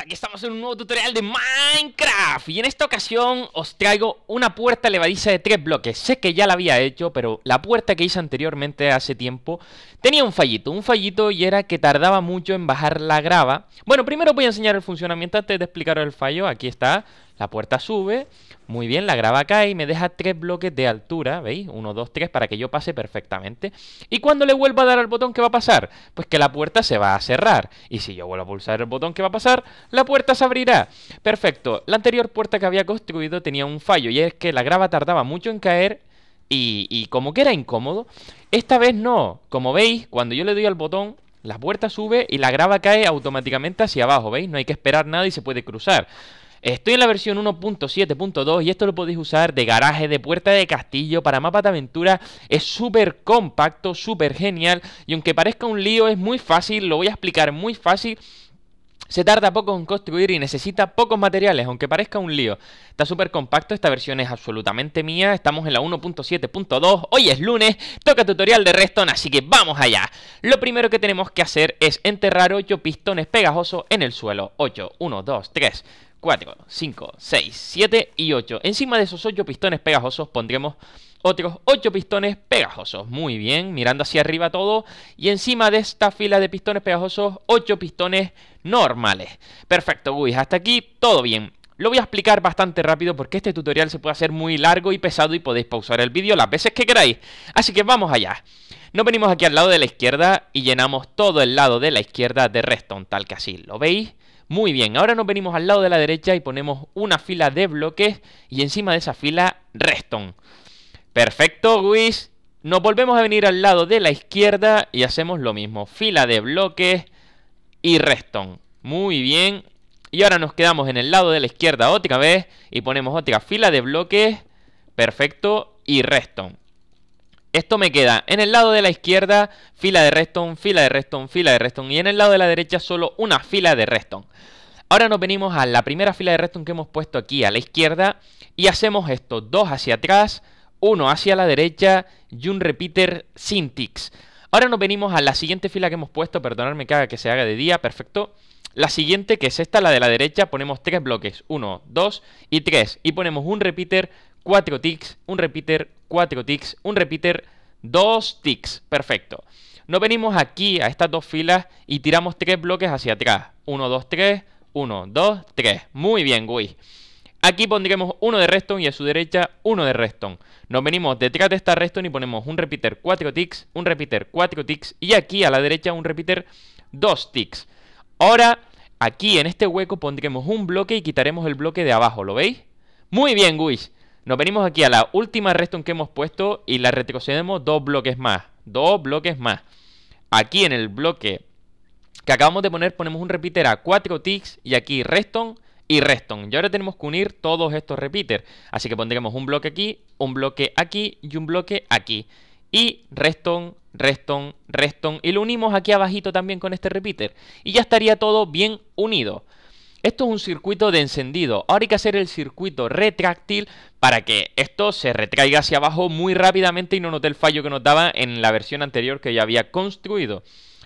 aquí estamos en un nuevo tutorial de Minecraft Y en esta ocasión os traigo una puerta levadiza de tres bloques Sé que ya la había hecho, pero la puerta que hice anteriormente hace tiempo Tenía un fallito, un fallito y era que tardaba mucho en bajar la grava Bueno, primero voy a enseñar el funcionamiento antes de explicaros el fallo, aquí está la puerta sube, muy bien, la grava cae y me deja tres bloques de altura, ¿veis? Uno, dos, tres, para que yo pase perfectamente. Y cuando le vuelva a dar al botón, ¿qué va a pasar? Pues que la puerta se va a cerrar. Y si yo vuelvo a pulsar el botón, que va a pasar? La puerta se abrirá. Perfecto. La anterior puerta que había construido tenía un fallo y es que la grava tardaba mucho en caer y, y como que era incómodo. Esta vez no. Como veis, cuando yo le doy al botón, la puerta sube y la grava cae automáticamente hacia abajo, ¿veis? No hay que esperar nada y se puede cruzar. Estoy en la versión 1.7.2 y esto lo podéis usar de garaje, de puerta de castillo, para mapa de aventura. Es súper compacto, súper genial y aunque parezca un lío es muy fácil, lo voy a explicar muy fácil. Se tarda poco en construir y necesita pocos materiales, aunque parezca un lío. Está súper compacto, esta versión es absolutamente mía, estamos en la 1.7.2, hoy es lunes, toca tutorial de Redstone, así que vamos allá. Lo primero que tenemos que hacer es enterrar 8 pistones pegajosos en el suelo. 8, 1, 2, 3, 4, 5, 6, 7 y 8. Encima de esos 8 pistones pegajosos pondremos otros 8 pistones pegajosos. Muy bien, mirando hacia arriba todo. Y encima de esta fila de pistones pegajosos, 8 pistones normales. Perfecto, uy hasta aquí todo bien. Lo voy a explicar bastante rápido porque este tutorial se puede hacer muy largo y pesado y podéis pausar el vídeo las veces que queráis. Así que vamos allá. Nos venimos aquí al lado de la izquierda y llenamos todo el lado de la izquierda de redstone, tal que así. ¿Lo veis? Muy bien, ahora nos venimos al lado de la derecha y ponemos una fila de bloques y encima de esa fila Reston. Perfecto, Guis. Nos volvemos a venir al lado de la izquierda y hacemos lo mismo. Fila de bloques y Reston. Muy bien. Y ahora nos quedamos en el lado de la izquierda otra vez y ponemos otra fila de bloques. Perfecto. Y Reston. Esto me queda en el lado de la izquierda fila de Reston, fila de Reston, fila de Reston y en el lado de la derecha solo una fila de Reston. Ahora nos venimos a la primera fila de Reston que hemos puesto aquí a la izquierda y hacemos esto, dos hacia atrás, uno hacia la derecha y un repeater sin tics. Ahora nos venimos a la siguiente fila que hemos puesto, perdonadme que haga que se haga de día, perfecto. La siguiente, que es esta, la de la derecha, ponemos tres bloques, uno, dos y tres Y ponemos un repeater 4 ticks, un repeater, 4 ticks, un repeater, 2 ticks. Perfecto. Nos venimos aquí a estas dos filas y tiramos tres bloques hacia atrás. 1, 2, 3, 1, 2, 3. Muy bien, Gui. Aquí pondremos uno de redstone y a su derecha uno de redstone. Nos venimos detrás de esta redstone y ponemos un repeater 4 ticks, un repeater 4 ticks y aquí a la derecha un repeater 2 ticks. Ahora, aquí en este hueco pondremos un bloque y quitaremos el bloque de abajo, ¿lo veis? Muy bien, wish nos venimos aquí a la última redstone que hemos puesto y la retrocedemos dos bloques más. Dos bloques más. Aquí en el bloque que acabamos de poner ponemos un repeater a cuatro ticks y aquí redstone y redstone. Y ahora tenemos que unir todos estos repeaters. Así que pondremos un bloque aquí, un bloque aquí y un bloque aquí. Y redstone, redstone, redstone. Y lo unimos aquí abajito también con este repeater. Y ya estaría todo bien unido. Esto es un circuito de encendido. Ahora hay que hacer el circuito retráctil para que esto se retraiga hacia abajo muy rápidamente y no note el fallo que notaba en la versión anterior que ya había construido.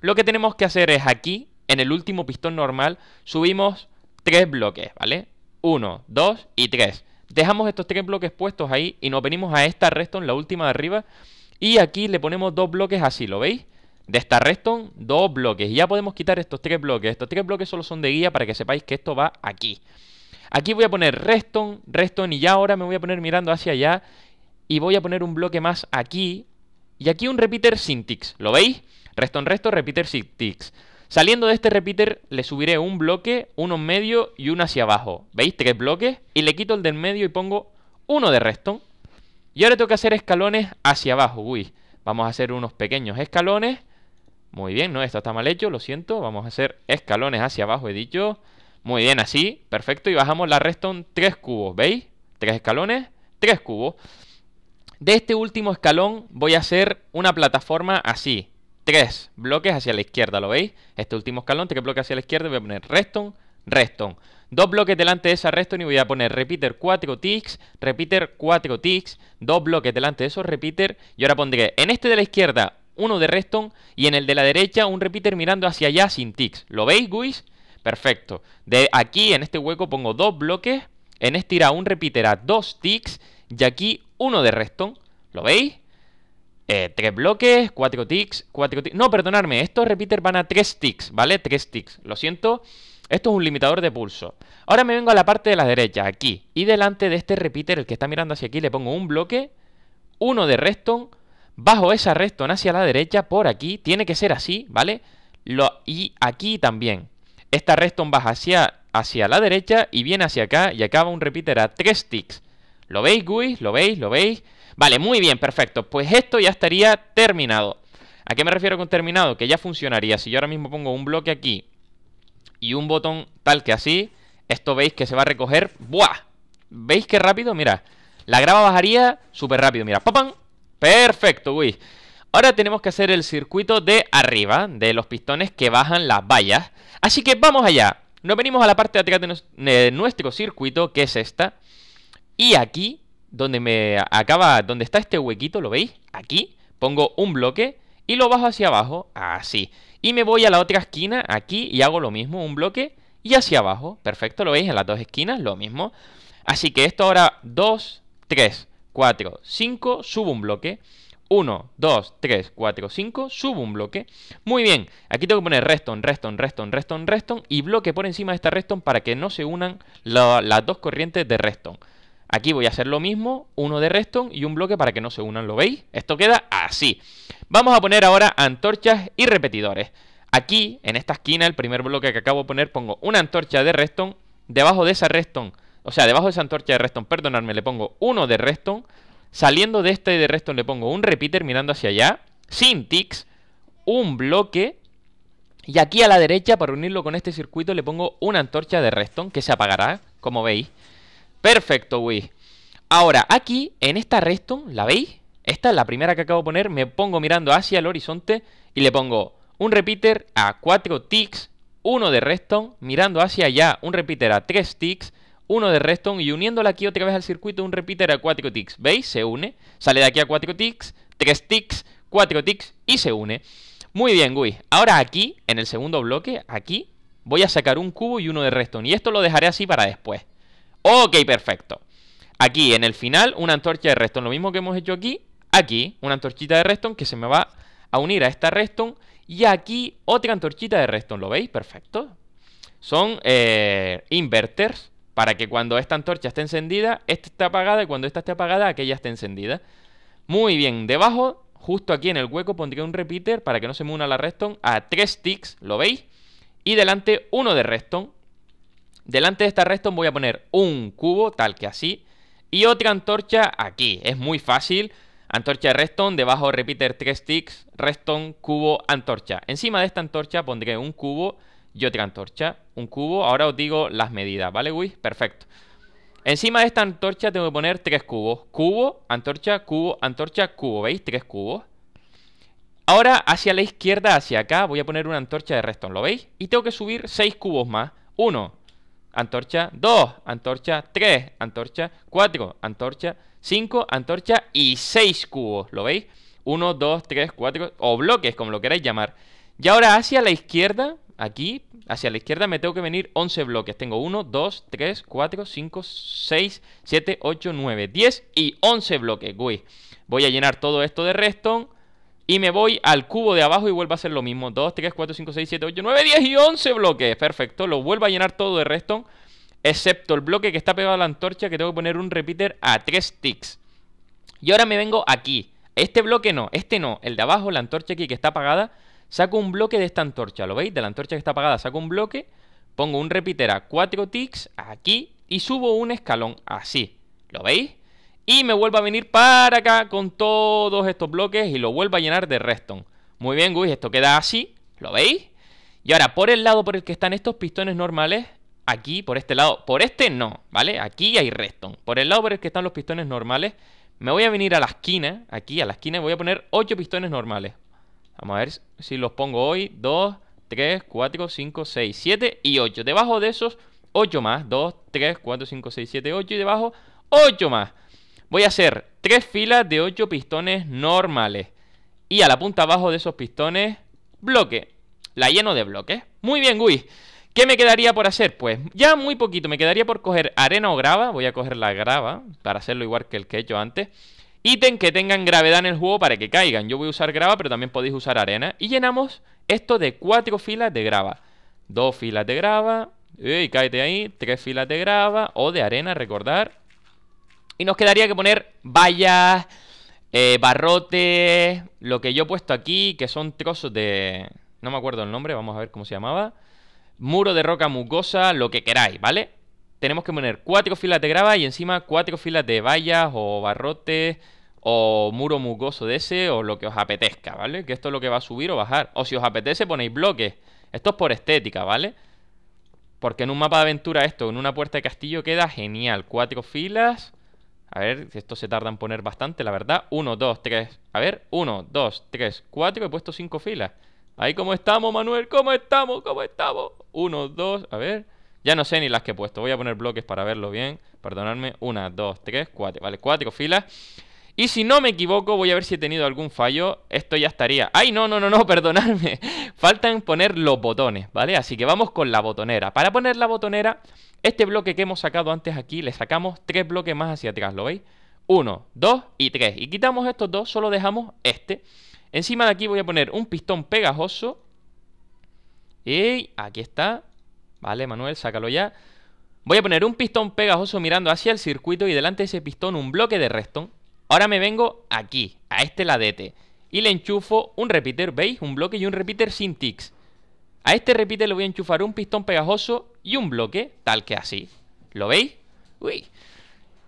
Lo que tenemos que hacer es aquí, en el último pistón normal, subimos tres bloques, ¿vale? Uno, dos y tres. Dejamos estos tres bloques puestos ahí y nos venimos a esta en la última de arriba, y aquí le ponemos dos bloques así, ¿lo veis? de esta redstone dos bloques. Y ya podemos quitar estos tres bloques. Estos tres bloques solo son de guía para que sepáis que esto va aquí. Aquí voy a poner redstone, redstone y ya ahora me voy a poner mirando hacia allá. Y voy a poner un bloque más aquí. Y aquí un repeater ticks. ¿Lo veis? Redstone, resto, repeater ticks. Saliendo de este repeater le subiré un bloque, uno en medio y uno hacia abajo. ¿Veis? Tres bloques. Y le quito el del medio y pongo uno de redstone. Y ahora tengo que hacer escalones hacia abajo. Uy, vamos a hacer unos pequeños escalones muy bien, no, esto está mal hecho, lo siento. Vamos a hacer escalones hacia abajo, he dicho. Muy bien, así, perfecto. Y bajamos la redstone tres cubos, ¿veis? Tres escalones, tres cubos. De este último escalón voy a hacer una plataforma así. Tres bloques hacia la izquierda, ¿lo veis? Este último escalón, tres bloques hacia la izquierda, voy a poner redstone, redstone. Dos bloques delante de esa redstone y voy a poner repeater cuatro ticks, repeater Cuatro ticks, dos bloques delante de esos repeater. Y ahora pondré en este de la izquierda uno de Reston y en el de la derecha un repeater mirando hacia allá sin ticks. ¿Lo veis, Guis? Perfecto. De aquí, en este hueco, pongo dos bloques. En este irá un repeater a dos ticks y aquí uno de Reston. ¿Lo veis? Eh, tres bloques, cuatro ticks, cuatro ticks. No, perdonadme, estos repeaters van a tres ticks, ¿vale? Tres ticks. Lo siento, esto es un limitador de pulso. Ahora me vengo a la parte de la derecha, aquí. Y delante de este repeater, el que está mirando hacia aquí, le pongo un bloque, uno de Reston, bajo esa redstone hacia la derecha, por aquí, tiene que ser así, ¿vale? Lo, y aquí también. Esta redstone baja hacia, hacia la derecha y viene hacia acá y acaba un repeater a 3 ticks. ¿Lo veis, GUIs? ¿Lo veis? ¿Lo veis? Vale, muy bien, perfecto. Pues esto ya estaría terminado. ¿A qué me refiero con terminado? Que ya funcionaría. Si yo ahora mismo pongo un bloque aquí y un botón tal que así, esto veis que se va a recoger. ¡Buah! ¿Veis qué rápido? Mira, la grava bajaría súper rápido. Mira, ¡papam! Perfecto, güey. Ahora tenemos que hacer el circuito de arriba, de los pistones que bajan las vallas. Así que vamos allá. Nos venimos a la parte de atrás de nuestro circuito, que es esta. Y aquí, donde me acaba, donde está este huequito, ¿lo veis? Aquí, pongo un bloque y lo bajo hacia abajo, así. Y me voy a la otra esquina, aquí, y hago lo mismo, un bloque y hacia abajo. Perfecto, ¿lo veis? En las dos esquinas, lo mismo. Así que esto ahora, dos, tres 4, 5, subo un bloque. 1, 2, 3, 4, 5, subo un bloque. Muy bien, aquí tengo que poner reston, reston, reston, reston, reston y bloque por encima de esta reston para que no se unan las dos corrientes de reston. Aquí voy a hacer lo mismo, uno de reston y un bloque para que no se unan, ¿lo veis? Esto queda así. Vamos a poner ahora antorchas y repetidores. Aquí, en esta esquina, el primer bloque que acabo de poner, pongo una antorcha de reston, debajo de esa reston o sea, debajo de esa antorcha de Reston, perdonadme, le pongo uno de Reston. Saliendo de este de Reston le pongo un repeater mirando hacia allá. Sin ticks Un bloque. Y aquí a la derecha, para unirlo con este circuito, le pongo una antorcha de Reston que se apagará, como veis. Perfecto, Wii. Ahora, aquí, en esta Reston, ¿la veis? Esta es la primera que acabo de poner. Me pongo mirando hacia el horizonte y le pongo un repeater a 4 ticks, uno de Reston, mirando hacia allá, un repeater a 3 ticks uno de Reston y uniéndola aquí otra vez al circuito un repeater a 4 ticks. ¿Veis? Se une. Sale de aquí a 4 ticks, 3 ticks, 4 ticks y se une. Muy bien, Gui. Ahora aquí, en el segundo bloque, aquí, voy a sacar un cubo y uno de Reston. Y esto lo dejaré así para después. Ok, perfecto. Aquí, en el final, una antorcha de Reston. Lo mismo que hemos hecho aquí. Aquí, una antorchita de Reston que se me va a unir a esta Reston. Y aquí, otra antorchita de Reston. ¿Lo veis? Perfecto. Son eh, inverters para que cuando esta antorcha esté encendida, esta esté apagada y cuando esta esté apagada, aquella esté encendida. Muy bien, debajo, justo aquí en el hueco, pondré un repeater para que no se mueva la redstone a tres ticks, ¿lo veis? Y delante uno de redstone. Delante de esta redstone voy a poner un cubo, tal que así, y otra antorcha aquí. Es muy fácil. Antorcha redstone, debajo repeater tres ticks, redstone, cubo, antorcha. Encima de esta antorcha pondré un cubo yo otra antorcha, un cubo. Ahora os digo las medidas, ¿vale, Wiz? Perfecto. Encima de esta antorcha tengo que poner tres cubos. Cubo, antorcha, cubo, antorcha, cubo. ¿Veis? Tres cubos. Ahora hacia la izquierda, hacia acá, voy a poner una antorcha de redstone, ¿lo veis? Y tengo que subir seis cubos más. Uno, antorcha, dos, antorcha, tres, antorcha, cuatro, antorcha, cinco, antorcha y seis cubos, ¿lo veis? Uno, dos, tres, cuatro, o bloques, como lo queráis llamar. Y ahora hacia la izquierda Aquí, hacia la izquierda, me tengo que venir 11 bloques. Tengo 1, 2, 3, 4, 5, 6, 7, 8, 9, 10 y 11 bloques. Voy a llenar todo esto de redstone. Y me voy al cubo de abajo y vuelvo a hacer lo mismo. 2, 3, 4, 5, 6, 7, 8, 9, 10 y 11 bloques. Perfecto. Lo vuelvo a llenar todo de redstone. Excepto el bloque que está pegado a la antorcha que tengo que poner un repeater a 3 ticks. Y ahora me vengo aquí. Este bloque no, este no. El de abajo, la antorcha aquí que está apagada Saco un bloque de esta antorcha, ¿lo veis? De la antorcha que está apagada saco un bloque, pongo un repeater a 4 ticks aquí y subo un escalón así, ¿lo veis? Y me vuelvo a venir para acá con todos estos bloques y lo vuelvo a llenar de redstone. Muy bien, guis, esto queda así, ¿lo veis? Y ahora, por el lado por el que están estos pistones normales, aquí, por este lado, por este no, ¿vale? Aquí hay redstone. Por el lado por el que están los pistones normales, me voy a venir a la esquina, aquí a la esquina, voy a poner 8 pistones normales. Vamos a ver si los pongo hoy. 2, 3, 4, 5, 6, 7 y 8. Debajo de esos, 8 más. 2, 3, 4, 5, 6, 7, 8. Y debajo, 8 más. Voy a hacer 3 filas de 8 pistones normales. Y a la punta abajo de esos pistones, bloque. La lleno de bloques. Muy bien, Gui. ¿Qué me quedaría por hacer? Pues ya muy poquito. Me quedaría por coger arena o grava. Voy a coger la grava para hacerlo igual que el que he hecho antes ítem que tengan gravedad en el juego para que caigan. Yo voy a usar grava, pero también podéis usar arena. Y llenamos esto de cuatro filas de grava. Dos filas de grava. Y cáete ahí. Tres filas de grava o de arena, recordar. Y nos quedaría que poner vallas, eh, barrotes, lo que yo he puesto aquí, que son trozos de... No me acuerdo el nombre, vamos a ver cómo se llamaba. Muro de roca mucosa, lo que queráis, ¿vale? tenemos que poner cuatro filas de grava y encima cuatro filas de vallas o barrotes o muro mugoso de ese o lo que os apetezca, ¿vale? Que esto es lo que va a subir o bajar. O si os apetece ponéis bloques. Esto es por estética, ¿vale? Porque en un mapa de aventura esto, en una puerta de castillo queda genial. Cuatro filas. A ver, esto se tarda en poner bastante, la verdad. Uno, dos, tres. A ver, uno, dos, tres, cuatro. He puesto cinco filas. Ahí, ¿cómo estamos, Manuel? ¿Cómo estamos? ¿Cómo estamos? Uno, dos, a ver... Ya no sé ni las que he puesto. Voy a poner bloques para verlo bien. Perdonadme. Una, dos, tres, cuatro. Vale, cuatro filas. Y si no me equivoco, voy a ver si he tenido algún fallo. Esto ya estaría. ¡Ay, no, no, no, no! Perdonadme. Faltan poner los botones, ¿vale? Así que vamos con la botonera. Para poner la botonera, este bloque que hemos sacado antes aquí, le sacamos tres bloques más hacia atrás, ¿lo veis? Uno, dos y tres. Y quitamos estos dos, solo dejamos este. Encima de aquí voy a poner un pistón pegajoso. Y aquí está. Vale, Manuel, sácalo ya. Voy a poner un pistón pegajoso mirando hacia el circuito y delante de ese pistón un bloque de restón Ahora me vengo aquí, a este ladete, y le enchufo un repeater, ¿veis? Un bloque y un repeater sin tics. A este repeater le voy a enchufar un pistón pegajoso y un bloque, tal que así. ¿Lo veis? Uy.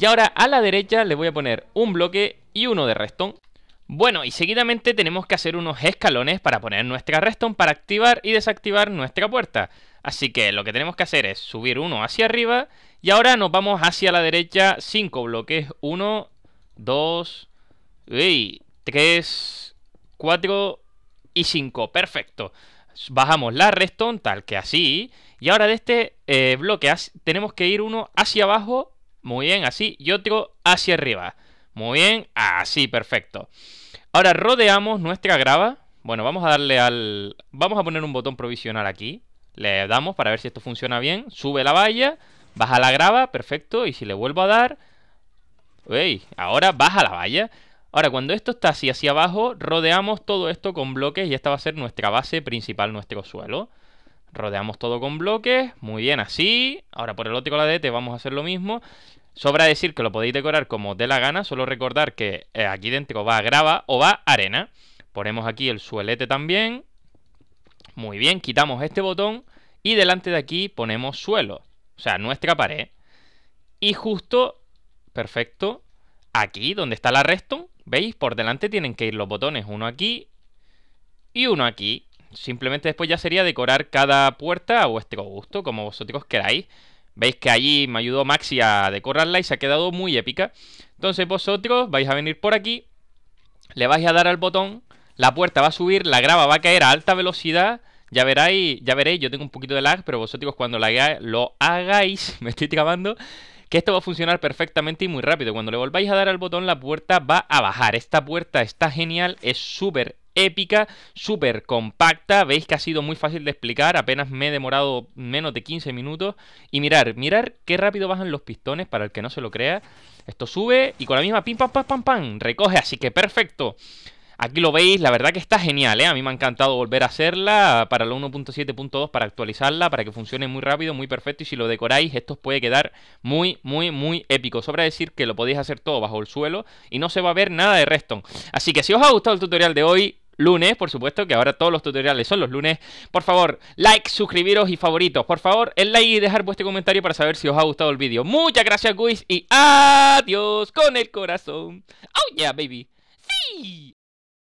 Y ahora a la derecha le voy a poner un bloque y uno de redstone. Bueno, y seguidamente tenemos que hacer unos escalones para poner nuestra redstone para activar y desactivar nuestra puerta. Así que lo que tenemos que hacer es subir uno hacia arriba y ahora nos vamos hacia la derecha 5 bloques. 1, 2, 3, 4 y 5. Perfecto. Bajamos la redstone tal que así. Y ahora de este eh, bloque tenemos que ir uno hacia abajo, muy bien, así, y otro hacia arriba. Muy bien, así, ah, perfecto. Ahora rodeamos nuestra grava. Bueno, vamos a darle al... Vamos a poner un botón provisional aquí. Le damos para ver si esto funciona bien. Sube la valla, baja la grava, perfecto. Y si le vuelvo a dar... Uy, ahora baja la valla. Ahora, cuando esto está así hacia abajo, rodeamos todo esto con bloques y esta va a ser nuestra base principal, nuestro suelo. Rodeamos todo con bloques, muy bien, así. Ahora por el otro lado este vamos a hacer lo mismo. Sobra decir que lo podéis decorar como os dé la gana, solo recordar que eh, aquí dentro va grava o va arena. Ponemos aquí el suelete también. Muy bien, quitamos este botón y delante de aquí ponemos suelo, o sea, nuestra pared. Y justo, perfecto, aquí donde está la reston, ¿veis? Por delante tienen que ir los botones, uno aquí y uno aquí. Simplemente después ya sería decorar cada puerta a vuestro gusto, como vosotros queráis. Veis que allí me ayudó Maxi a decorarla y se ha quedado muy épica. Entonces vosotros vais a venir por aquí, le vais a dar al botón, la puerta va a subir, la grava va a caer a alta velocidad. Ya veréis, ya veréis, yo tengo un poquito de lag, pero vosotros cuando lo hagáis, me estoy trabando, que esto va a funcionar perfectamente y muy rápido. Cuando le volváis a dar al botón, la puerta va a bajar. Esta puerta está genial, es súper épica, súper compacta, veis que ha sido muy fácil de explicar, apenas me he demorado menos de 15 minutos. Y mirar, mirar qué rápido bajan los pistones, para el que no se lo crea. Esto sube y con la misma pim, pam, pam, pam, pam, recoge, así que perfecto. Aquí lo veis, la verdad que está genial, ¿eh? A mí me ha encantado volver a hacerla para la 1.7.2, para actualizarla, para que funcione muy rápido, muy perfecto. Y si lo decoráis, esto puede quedar muy, muy, muy épico. Sobra decir que lo podéis hacer todo bajo el suelo y no se va a ver nada de reston Así que si os ha gustado el tutorial de hoy, lunes, por supuesto, que ahora todos los tutoriales son los lunes. Por favor, like, suscribiros y favoritos. Por favor, el like y dejar vuestro comentario para saber si os ha gustado el vídeo. Muchas gracias, Guis, y adiós con el corazón. Oh yeah, baby. Sí.